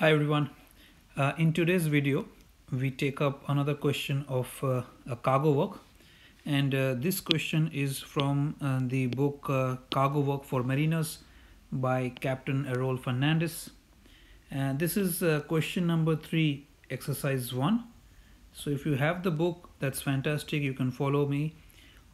Hi everyone. Uh, in today's video, we take up another question of uh, a cargo work. And uh, this question is from uh, the book uh, Cargo Work for Mariners by Captain Errol Fernandez. And this is uh, question number three, exercise one. So if you have the book, that's fantastic. You can follow me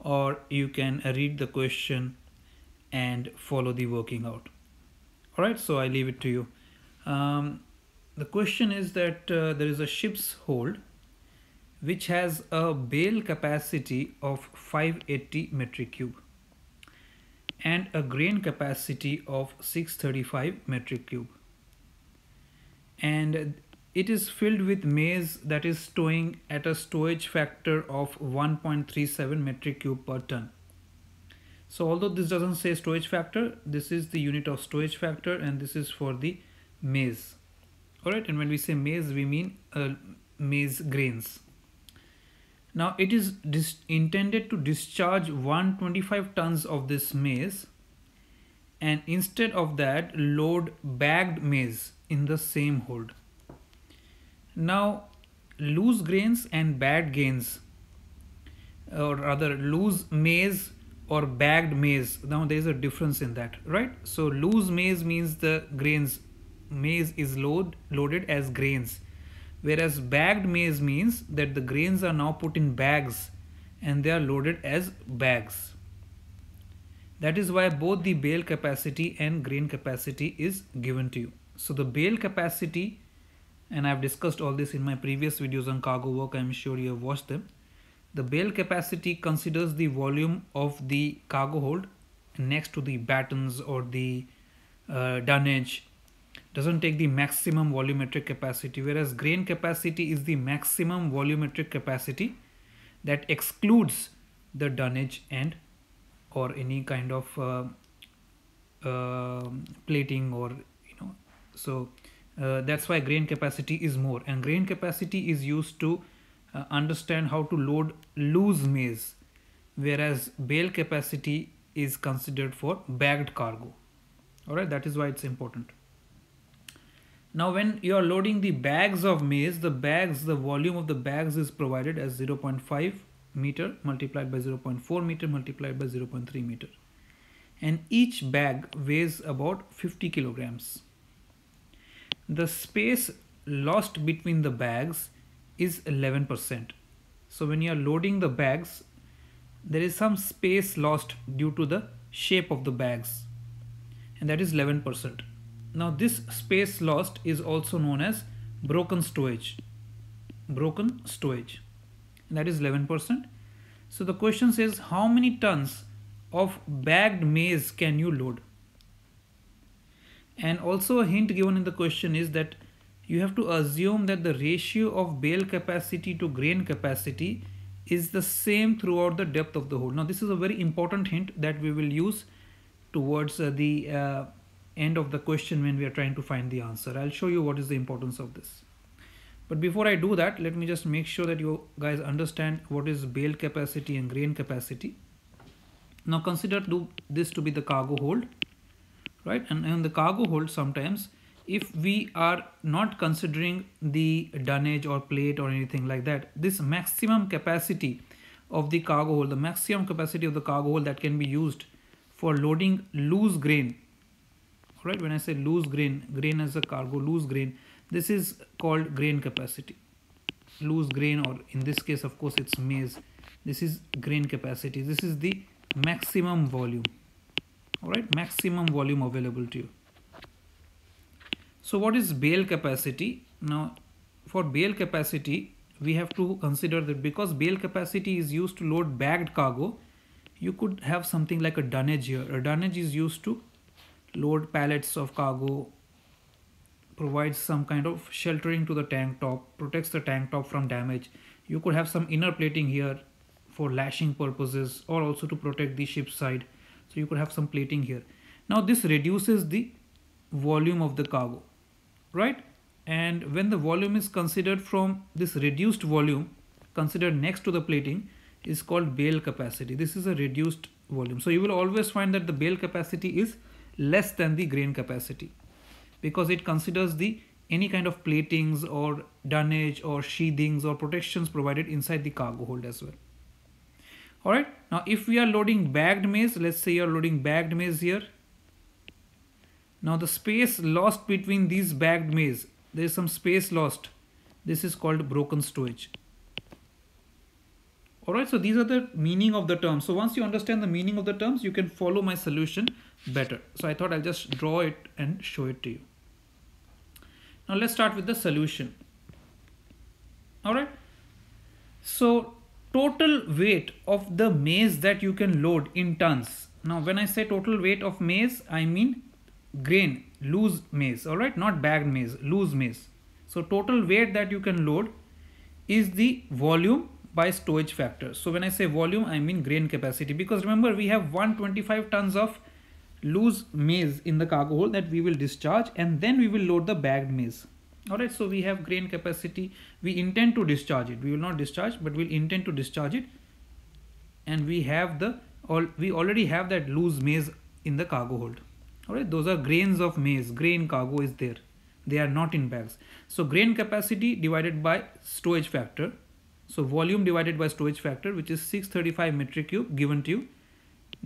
or you can read the question and follow the working out. All right, so I leave it to you. Um, the question is that uh, there is a ship's hold which has a bale capacity of 580 metric cube and a grain capacity of 635 metric cube and it is filled with maize that is stowing at a stowage factor of 1.37 metric cube per ton so although this doesn't say stowage factor this is the unit of stowage factor and this is for the maize all right and when we say maize we mean uh, maize grains now it is intended to discharge 125 tons of this maize and instead of that load bagged maize in the same hold now loose grains and bad grains or rather loose maize or bagged maize now there is a difference in that right so loose maize means the grains maize is load, loaded as grains. Whereas bagged maize means that the grains are now put in bags and they are loaded as bags. That is why both the bale capacity and grain capacity is given to you. So the bale capacity, and I've discussed all this in my previous videos on cargo work, I'm sure you have watched them. The bale capacity considers the volume of the cargo hold next to the battens or the uh, dunnage doesn't take the maximum volumetric capacity whereas grain capacity is the maximum volumetric capacity that excludes the dunnage and or any kind of uh, uh, plating or you know so uh, that's why grain capacity is more and grain capacity is used to uh, understand how to load loose maize whereas bale capacity is considered for bagged cargo all right that is why it's important now when you are loading the bags of maize, the bags, the volume of the bags is provided as 0.5 meter multiplied by 0.4 meter multiplied by 0.3 meter. And each bag weighs about 50 kilograms. The space lost between the bags is 11%. So when you are loading the bags, there is some space lost due to the shape of the bags and that is 11%. Now this space lost is also known as broken stowage. Broken stowage. That is 11%. So the question says how many tons of bagged maize can you load? And also a hint given in the question is that you have to assume that the ratio of bale capacity to grain capacity is the same throughout the depth of the hole. Now this is a very important hint that we will use towards uh, the uh, end of the question when we are trying to find the answer. I'll show you what is the importance of this. But before I do that, let me just make sure that you guys understand what is bale capacity and grain capacity. Now consider do this to be the cargo hold, right? And in the cargo hold sometimes, if we are not considering the dunnage or plate or anything like that, this maximum capacity of the cargo hold, the maximum capacity of the cargo hold that can be used for loading loose grain Right when i say loose grain grain as a cargo loose grain this is called grain capacity loose grain or in this case of course it's maize this is grain capacity this is the maximum volume all right maximum volume available to you so what is bale capacity now for bale capacity we have to consider that because bale capacity is used to load bagged cargo you could have something like a dunnage here a dunnage is used to load pallets of cargo, provides some kind of sheltering to the tank top, protects the tank top from damage. You could have some inner plating here for lashing purposes or also to protect the ship side. So you could have some plating here. Now this reduces the volume of the cargo, right? And when the volume is considered from this reduced volume, considered next to the plating, is called bale capacity. This is a reduced volume. So you will always find that the bale capacity is less than the grain capacity because it considers the any kind of platings or dunnage or sheathings or protections provided inside the cargo hold as well. Alright, now if we are loading bagged maize, let's say you are loading bagged maize here. Now the space lost between these bagged maize, there is some space lost. This is called broken stowage. Alright, so these are the meaning of the terms. So once you understand the meaning of the terms, you can follow my solution better. So I thought I'll just draw it and show it to you. Now let's start with the solution. All right. So total weight of the maize that you can load in tons. Now when I say total weight of maize, I mean grain, loose maize, all right, not bagged maize, loose maize. So total weight that you can load is the volume by stowage factor. So when I say volume, I mean grain capacity because remember we have 125 tons of loose maize in the cargo hold that we will discharge and then we will load the bagged maize all right so we have grain capacity we intend to discharge it we will not discharge but we'll intend to discharge it and we have the all we already have that loose maize in the cargo hold all right those are grains of maize grain cargo is there they are not in bags so grain capacity divided by stowage factor so volume divided by stowage factor which is 635 metric cube given to you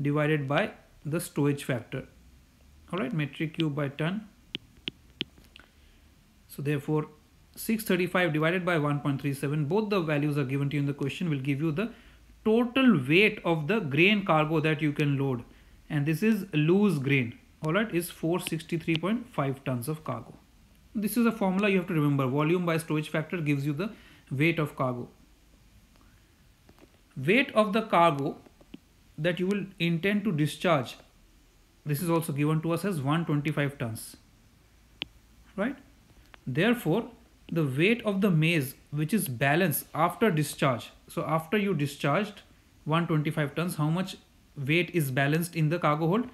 divided by the stowage factor all right metric cube by ton so therefore 635 divided by 1.37 both the values are given to you in the question will give you the total weight of the grain cargo that you can load and this is loose grain all right is 463.5 tons of cargo this is a formula you have to remember volume by storage factor gives you the weight of cargo weight of the cargo that you will intend to discharge this is also given to us as 125 tons right therefore the weight of the maize which is balanced after discharge so after you discharged 125 tons how much weight is balanced in the cargo hold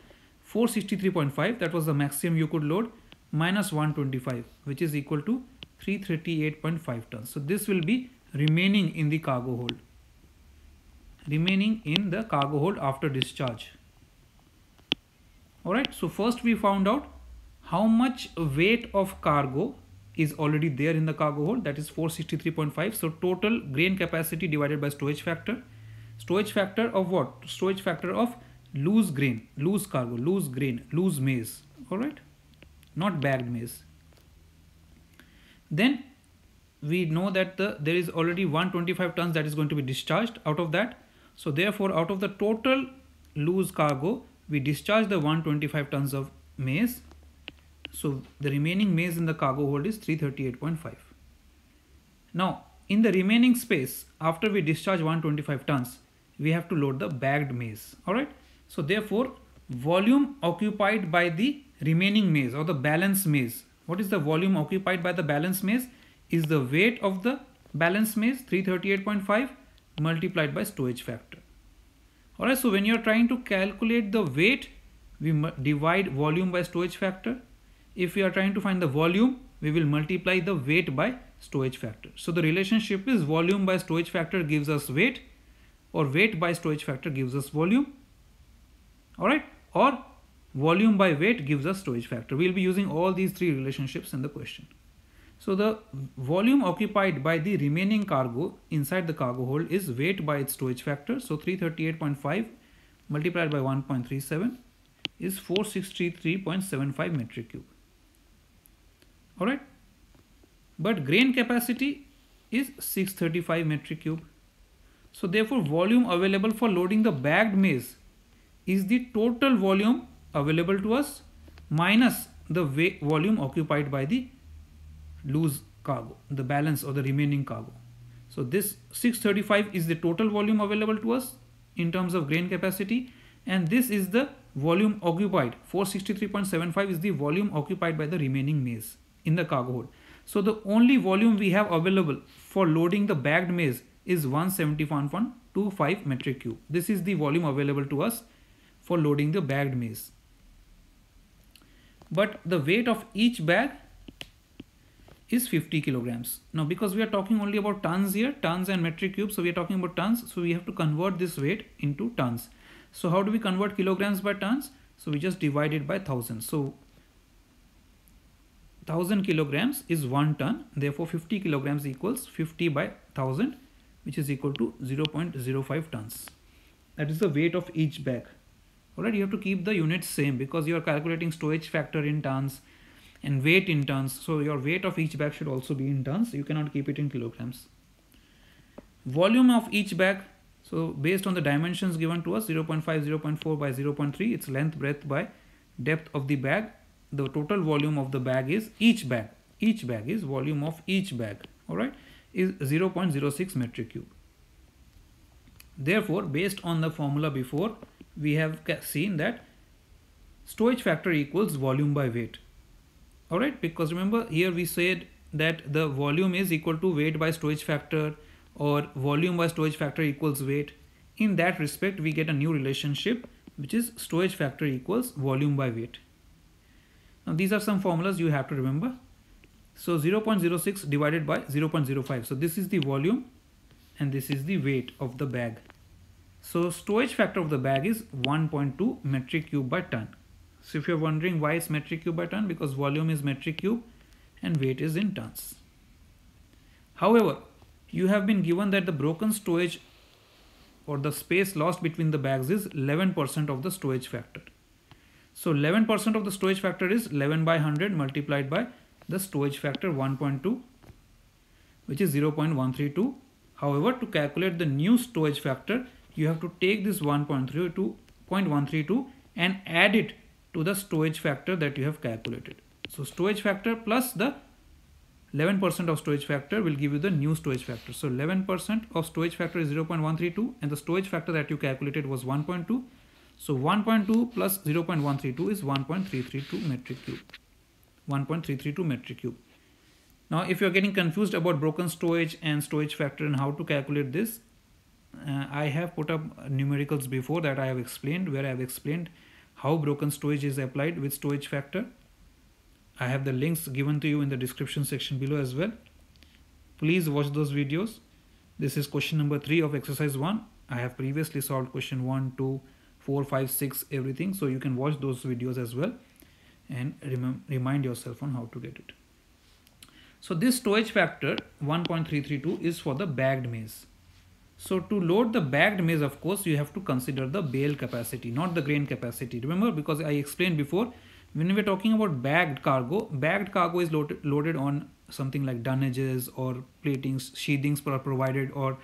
463.5 that was the maximum you could load minus 125 which is equal to 338.5 tons so this will be remaining in the cargo hold remaining in the cargo hold after discharge. Alright, so first we found out how much weight of cargo is already there in the cargo hold that is 463.5 so total grain capacity divided by storage factor storage factor of what storage factor of loose grain loose cargo loose grain loose maize all right not bagged maize then we know that the there is already 125 tons that is going to be discharged out of that so therefore, out of the total loose cargo, we discharge the 125 tons of maize. So the remaining maize in the cargo hold is 338.5. Now, in the remaining space, after we discharge 125 tons, we have to load the bagged maize. All right. So therefore, volume occupied by the remaining maize or the balance maize. What is the volume occupied by the balance maize? Is the weight of the balance maize 338.5 multiplied by stowage factor. Alright, so when you're trying to calculate the weight, we divide volume by stowage factor. If we are trying to find the volume, we will multiply the weight by stowage factor. So the relationship is volume by stowage factor gives us weight or weight by stowage factor gives us volume. Alright, or volume by weight gives us stowage factor. We'll be using all these three relationships in the question. So the volume occupied by the remaining cargo inside the cargo hold is weight by its stowage factor. So 338.5 multiplied by 1.37 is 463.75 metric cube. Alright. But grain capacity is 635 metric cube. So therefore volume available for loading the bagged maize is the total volume available to us minus the volume occupied by the Lose cargo, the balance or the remaining cargo. So this 635 is the total volume available to us in terms of grain capacity and this is the volume occupied 463.75 is the volume occupied by the remaining maize in the cargo hold. So the only volume we have available for loading the bagged maize is 171.25 metric cube. This is the volume available to us for loading the bagged maize. But the weight of each bag is 50 kilograms. Now because we are talking only about tons here, tons and metric cubes, so we are talking about tons, so we have to convert this weight into tons. So how do we convert kilograms by tons? So we just divide it by 1000. So 1000 kilograms is 1 ton, therefore 50 kilograms equals 50 by 1000 which is equal to 0.05 tons. That is the weight of each bag. Alright, you have to keep the units same because you are calculating stowage factor in tons, and weight in tons so your weight of each bag should also be in tons you cannot keep it in kilograms volume of each bag so based on the dimensions given to us 0 0.5 0 0.4 by 0 0.3 its length breadth by depth of the bag the total volume of the bag is each bag each bag is volume of each bag all right is 0 0.06 metric cube therefore based on the formula before we have seen that stowage factor equals volume by weight all right because remember here we said that the volume is equal to weight by storage factor or volume by storage factor equals weight in that respect we get a new relationship which is storage factor equals volume by weight now these are some formulas you have to remember so 0.06 divided by 0.05 so this is the volume and this is the weight of the bag so storage factor of the bag is 1.2 metric cube by ton so if you're wondering why it's metric cube by ton, because volume is metric cube and weight is in tons. However, you have been given that the broken stowage or the space lost between the bags is 11% of the stowage factor. So 11% of the stowage factor is 11 by 100 multiplied by the stowage factor 1.2 which is 0.132. However, to calculate the new stowage factor, you have to take this 1.3 to 0.132 and add it to the stowage factor that you have calculated. So stowage factor plus the 11% of stowage factor will give you the new stowage factor. So 11% of stowage factor is 0.132 and the stowage factor that you calculated was 1.2. So 1.2 plus 0.132 is 1.332 metric cube. 1.332 metric cube. Now if you're getting confused about broken stowage and stowage factor and how to calculate this, uh, I have put up numericals before that I have explained where I have explained how broken stowage is applied with stowage factor. I have the links given to you in the description section below as well. Please watch those videos. This is question number 3 of exercise 1. I have previously solved question 1, 2, 4, 5, 6, everything. So you can watch those videos as well and rem remind yourself on how to get it. So this stowage factor 1.332 is for the bagged maize. So to load the bagged maize, of course, you have to consider the bale capacity, not the grain capacity. Remember, because I explained before, when we're talking about bagged cargo, bagged cargo is loaded, loaded on something like dunnages or platings, sheathings are provided or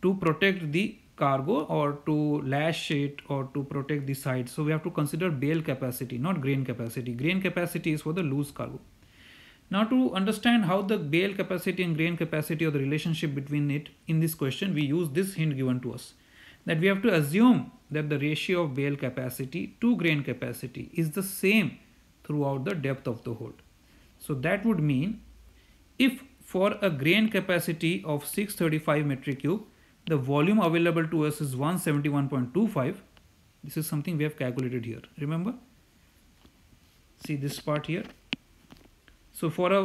to protect the cargo or to lash it or to protect the side. So we have to consider bale capacity, not grain capacity. Grain capacity is for the loose cargo. Now to understand how the bale capacity and grain capacity or the relationship between it in this question, we use this hint given to us that we have to assume that the ratio of bale capacity to grain capacity is the same throughout the depth of the hold. So that would mean if for a grain capacity of 635 metric cube, the volume available to us is 171.25. This is something we have calculated here. Remember? See this part here, so for a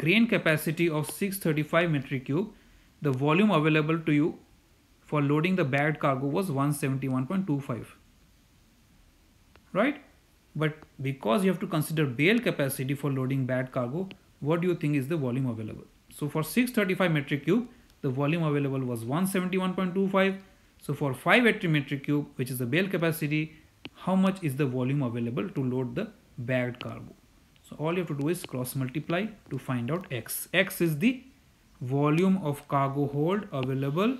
grain capacity of 635 metric cube, the volume available to you for loading the bad cargo was 171.25. Right? But because you have to consider bale capacity for loading bad cargo, what do you think is the volume available? So for 635 metric cube, the volume available was 171.25. So for 580 metric cube, which is the bale capacity, how much is the volume available to load the bagged cargo? So all you have to do is cross multiply to find out x. x is the volume of cargo hold available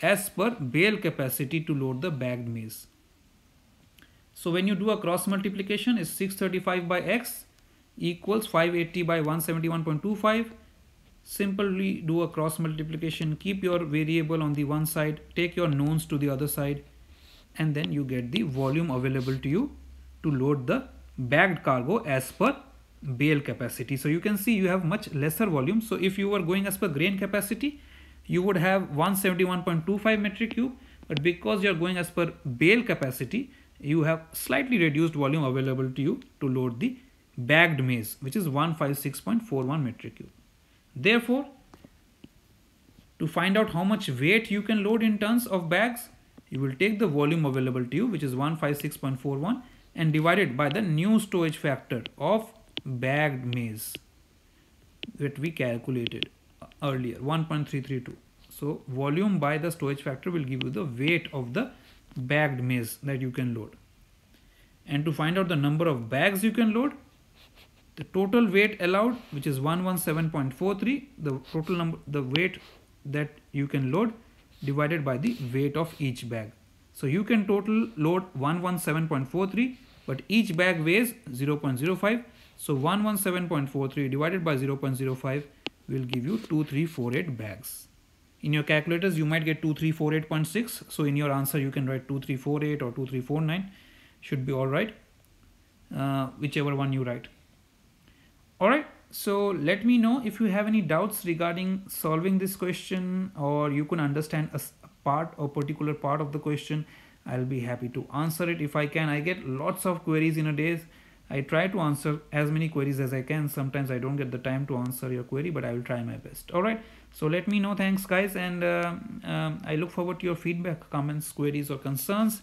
as per bale capacity to load the bagged maize. So when you do a cross multiplication is 635 by x equals 580 by 171.25. Simply do a cross multiplication, keep your variable on the one side, take your knowns to the other side and then you get the volume available to you to load the bagged cargo as per bale capacity. So you can see you have much lesser volume. So if you were going as per grain capacity, you would have 171.25 metric cube. But because you are going as per bale capacity, you have slightly reduced volume available to you to load the bagged maize, which is 156.41 metric cube. Therefore, to find out how much weight you can load in tons of bags, you will take the volume available to you, which is 156.41 and divide it by the new storage factor of bagged maize that we calculated earlier 1.332 so volume by the storage factor will give you the weight of the bagged maize that you can load and to find out the number of bags you can load the total weight allowed which is 117.43 the total number the weight that you can load divided by the weight of each bag so you can total load 117.43 but each bag weighs 0.05 so 117.43 divided by 0.05 will give you 2348 bags. In your calculators, you might get 2348.6. So in your answer, you can write 2348 or 2349. Should be all right, uh, whichever one you write. All right. So let me know if you have any doubts regarding solving this question or you can understand a part or particular part of the question. I'll be happy to answer it if I can. I get lots of queries in a day I try to answer as many queries as I can. Sometimes I don't get the time to answer your query, but I will try my best. All right. So let me know. Thanks, guys. And uh, um, I look forward to your feedback, comments, queries, or concerns.